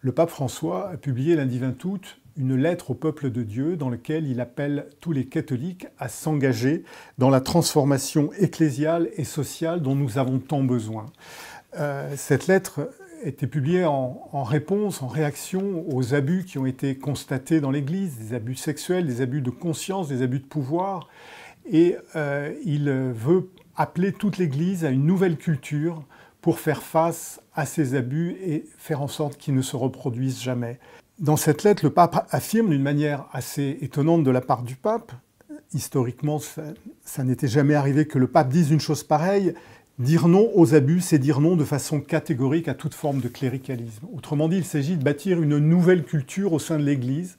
le pape François a publié lundi 20 août une lettre au peuple de Dieu dans laquelle il appelle tous les catholiques à s'engager dans la transformation ecclésiale et sociale dont nous avons tant besoin. Euh, cette lettre était publiée en, réponse, en réaction aux abus qui ont été constatés dans l'Église, des abus sexuels, des abus de conscience, des abus de pouvoir. Et euh, il veut appeler toute l'Église à une nouvelle culture pour faire face à ces abus et faire en sorte qu'ils ne se reproduisent jamais. Dans cette lettre, le pape affirme d'une manière assez étonnante de la part du pape, historiquement ça, n'était jamais arrivé que le pape dise une chose pareille, dire non aux abus, c'est dire non de façon catégorique à toute forme de cléricalisme. Autrement dit, il s'agit de bâtir une nouvelle culture au sein de l'Église,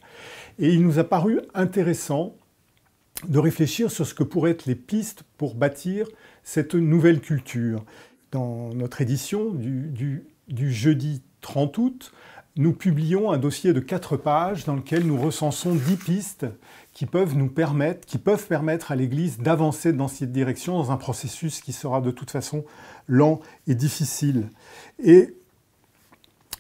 et il nous a paru intéressant de réfléchir sur ce que pourraient être les pistes pour bâtir cette nouvelle culture dans notre édition du, jeudi 30 août, nous publions un dossier de quatre pages dans lequel nous recensons 10 pistes qui peuvent nous permettre, qui peuvent permettre à l'Église d'avancer dans cette direction, dans un processus qui sera de toute façon lent et difficile. Et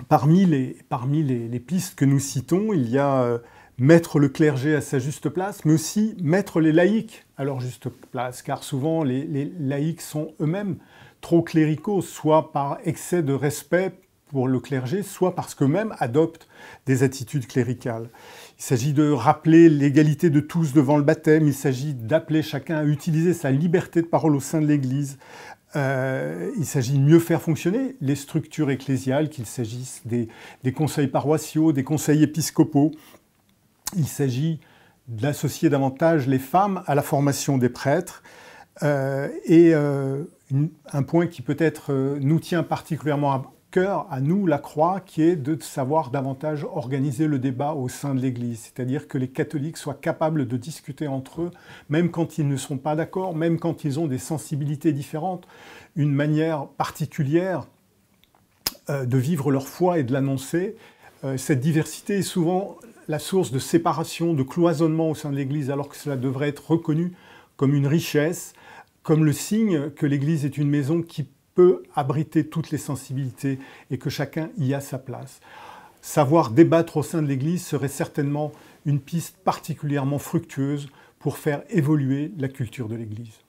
parmi les, parmi les pistes que nous citons, il y a euh, mettre le clergé à sa juste place, mais aussi mettre les laïcs à leur juste place, car souvent les, laïcs sont eux-mêmes trop cléricaux, soit par excès de respect pour le clergé, soit parce qu'eux-mêmes adoptent des attitudes cléricales. Il s'agit de rappeler l'égalité de tous devant le baptême, il s'agit d'appeler chacun à utiliser sa liberté de parole au sein de l'Église, euh, il s'agit de mieux faire fonctionner les structures ecclésiales, qu'il s'agisse des conseils paroissiaux, des conseils épiscopaux, il s'agit d'associer davantage les femmes à la formation des prêtres. Euh, et euh, un point qui peut-être euh, nous tient particulièrement à cœur, à nous, la Croix, qui est de savoir davantage organiser le débat au sein de l'Église, c'est-à-dire que les catholiques soient capables de discuter entre eux, même quand ils ne sont pas d'accord, même quand ils ont des sensibilités différentes, une manière particulière de vivre leur foi et de l'annoncer. Cette diversité est souvent la source de séparation, de cloisonnement au sein de l'Église, alors que cela devrait être reconnu comme une richesse, comme le signe que l'Église est une maison qui peut abriter toutes les sensibilités et que chacun y a sa place. Savoir débattre au sein de l'Église serait certainement une piste particulièrement fructueuse pour faire évoluer la culture de l'Église.